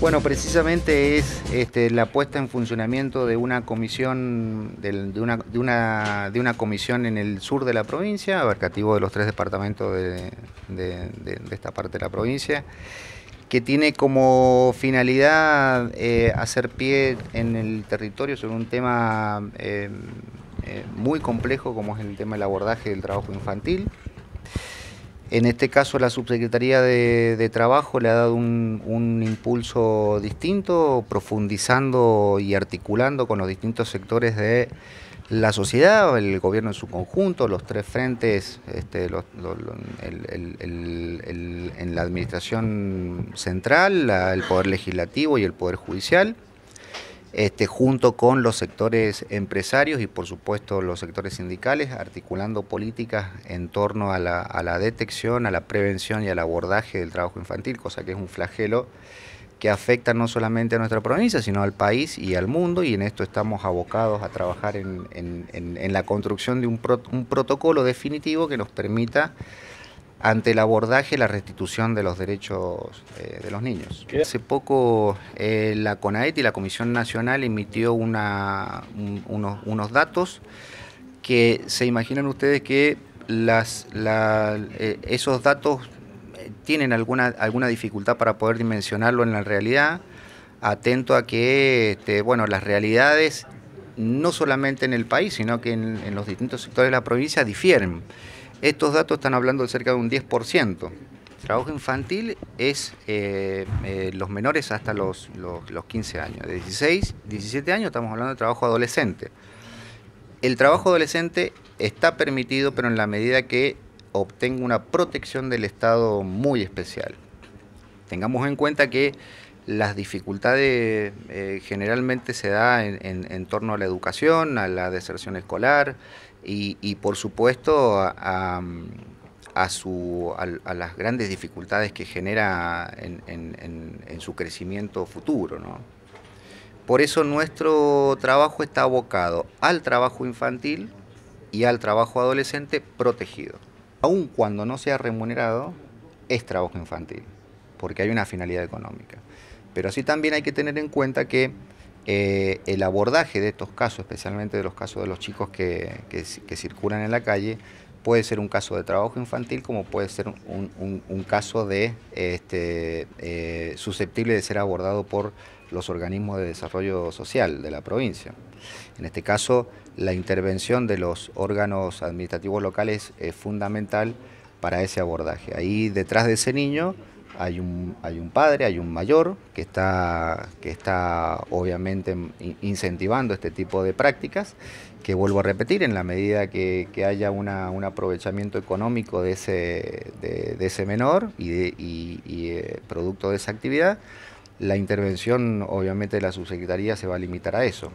Bueno, precisamente es este, la puesta en funcionamiento de una comisión de, una, comisión en el sur de la provincia, abarcativo de los tres departamentos de, esta parte de la provincia, que tiene como finalidad eh, hacer pie en el territorio sobre un tema eh, eh, muy complejo como es el tema del abordaje del trabajo infantil en este caso la Subsecretaría de, Trabajo le ha dado un, impulso distinto, profundizando y articulando con los distintos sectores de la sociedad, el gobierno en su conjunto, los tres frentes, este, en la administración central, el poder legislativo y el poder judicial. Este, junto con los sectores empresarios y por supuesto los sectores sindicales, articulando políticas en torno a la, detección, a la prevención y al abordaje del trabajo infantil, cosa que es un flagelo que afecta no solamente a nuestra provincia, sino al país y al mundo, y en esto estamos abocados a trabajar en, la construcción de un protocolo definitivo que nos permita ante el abordaje y la restitución de los derechos eh, de los niños. Hace poco eh, la CONAET y la Comisión Nacional emitió una, unos, datos que se imaginan ustedes que las, eh, esos datos tienen alguna, alguna dificultad para poder dimensionarlo en la realidad, atento a que este, bueno, las realidades no solamente en el país, sino que en los distintos sectores de la provincia difieren. Estos datos están hablando de cerca de un 10%. Trabajo infantil es eh, eh, los menores hasta los, los, 15 años. De 16, 17 años estamos hablando de trabajo adolescente. El trabajo adolescente está permitido, pero en la medida que obtenga una protección del Estado muy especial. Tengamos en cuenta que las dificultades eh, generalmente se da en, torno a la educación, a la deserción escolar y, por supuesto a, las grandes dificultades que genera en, su crecimiento futuro. Por eso nuestro trabajo está abocado al trabajo infantil y al trabajo adolescente protegido. Aun cuando no sea remunerado, es trabajo infantil porque hay una finalidad económica. Pero así también hay que tener en cuenta que eh, el abordaje de estos casos, especialmente de los casos de los chicos que, circulan en la calle, puede ser un caso de trabajo infantil como puede ser un, caso de este, eh, susceptible de ser abordado por los organismos de desarrollo social de la provincia. En este caso, la intervención de los órganos administrativos locales es fundamental para ese abordaje. Ahí detrás de ese niño hay un, hay un padre, hay un mayor que está, que está obviamente incentivando este tipo de prácticas, que vuelvo a repetir, en la medida que, haya un aprovechamiento económico de ese, de, ese menor y, de, eh, producto de esa actividad, la intervención obviamente de la subsecretaría se va a limitar a eso.